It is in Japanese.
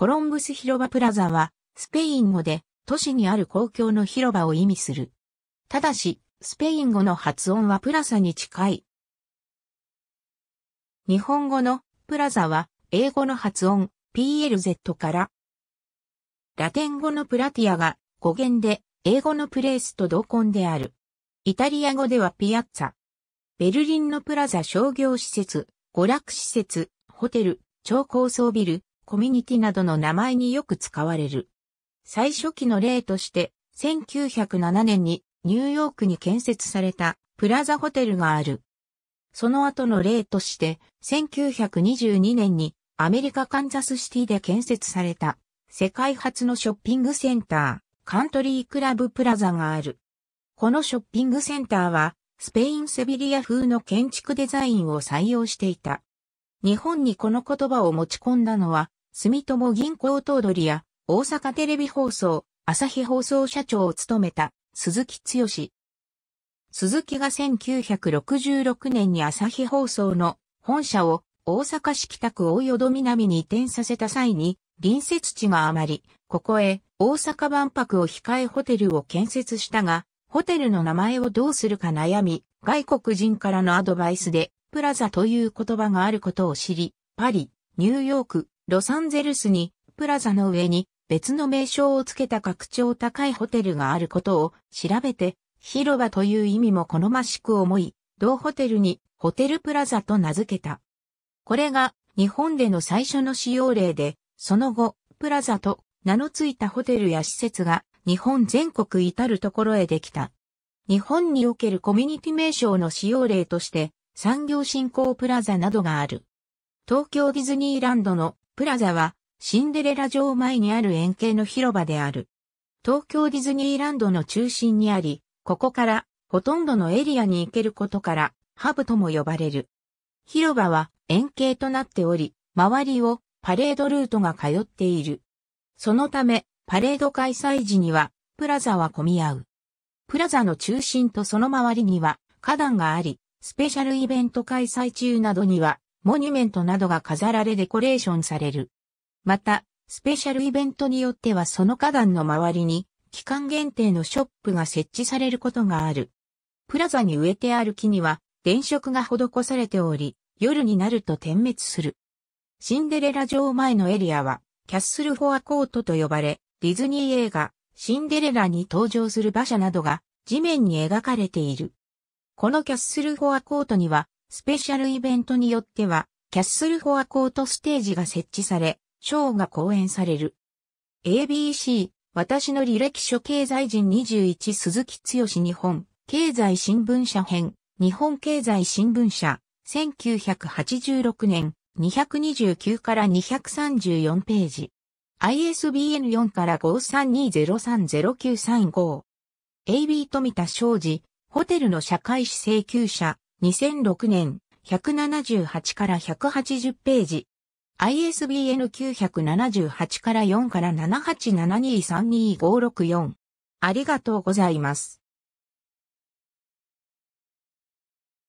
コロンブス広場プラザは、スペイン語で、都市にある公共の広場を意味する。ただし、スペイン語の発音はプラザに近い。日本語のプラザは、英語の発音 PLZ から、ラテン語のプラティアが語源で、英語のプレイスと同根である。イタリア語ではピアッツァ。ベルリンのプラザ商業施設、娯楽施設、ホテル、超高層ビル、コミュニティなどの名前によく使われる。最初期の例として、1907年にニューヨークに建設されたプラザホテルがある。その後の例として、1922年にアメリカカンザスシティで建設された世界初のショッピングセンター、カントリークラブプラザがある。このショッピングセンターは、スペインセビリア風の建築デザインを採用していた。日本にこの言葉を持ち込んだのは、住友銀行頭取や、大阪テレビ放送、朝日放送社長を務めた、鈴木剛。鈴木が1966年に朝日放送の本社を大阪市北区大淀南に移転させた際に、隣接地が余り、ここへ大阪万博を控えホテルを建設したが、ホテルの名前をどうするか悩み、外国人からのアドバイスで、プラザという言葉があることを知り、パリ、ニューヨーク、ロサンゼルスに、プラザの上に別の名称を付けた格調高いホテルがあることを調べて、広場という意味も好ましく思い、同ホテルにホテルプラザと名付けた。これが日本での最初の使用例で、その後、プラザと名の付いたホテルや施設が日本全国至るところへできた。日本におけるコミュニティ名称の使用例として産業振興プラザなどがある。東京ディズニーランドのプラザはシンデレラ城前にある円形の広場である。東京ディズニーランドの中心にあり、ここからほとんどのエリアに行けることからハブとも呼ばれる。広場は円形となっており、周りをパレードルートが通っている。そのため、パレード開催時には、プラザは混み合う。プラザの中心とその周りには、花壇があり、スペシャルイベント開催中などには、モニュメントなどが飾られデコレーションされる。また、スペシャルイベントによってはその花壇の周りに期間限定のショップが設置されることがある。プラザに植えてある木には電飾が施されており、夜になると点滅する。シンデレラ城前のエリアは、キャッスルフォアコートと呼ばれ、ディズニー映画、シンデレラに登場する馬車などが地面に描かれている。このキャッスルフォアコートには、スペシャルイベントによっては、キャッスルフォアコートステージが設置され、ショーが公演される。ABC、私の履歴書経済人21鈴木剛日本、経済新聞社編、日本経済新聞社、1986年、229から234ページ。ISBN4 から5 3 2 0 3 0 9 3 5 AB 富田昌司、ホテルの社会史請求者、2006年、178から180ページ。ISBN 978から4から787232564。ありがとうございます。